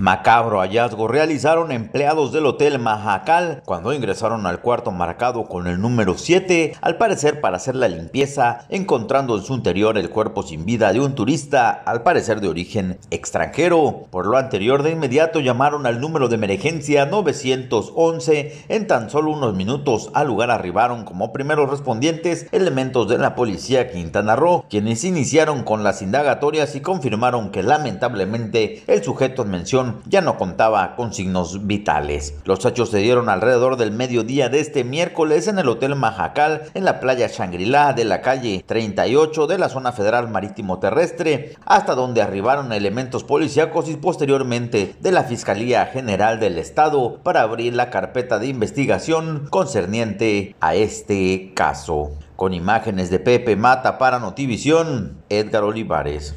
Macabro hallazgo realizaron empleados del Hotel Majacal cuando ingresaron al cuarto marcado con el número 7, al parecer para hacer la limpieza, encontrando en su interior el cuerpo sin vida de un turista, al parecer de origen extranjero. Por lo anterior, de inmediato llamaron al número de emergencia 911. En tan solo unos minutos al lugar arribaron como primeros respondientes elementos de la policía Quintana Roo, quienes iniciaron con las indagatorias y confirmaron que lamentablemente el sujeto en mención ya no contaba con signos vitales. Los hechos se dieron alrededor del mediodía de este miércoles en el Hotel Majacal, en la playa Shangri-La de la calle 38 de la Zona Federal Marítimo Terrestre, hasta donde arribaron elementos policíacos y posteriormente de la Fiscalía General del Estado para abrir la carpeta de investigación concerniente a este caso. Con imágenes de Pepe Mata para Notivisión, Edgar Olivares.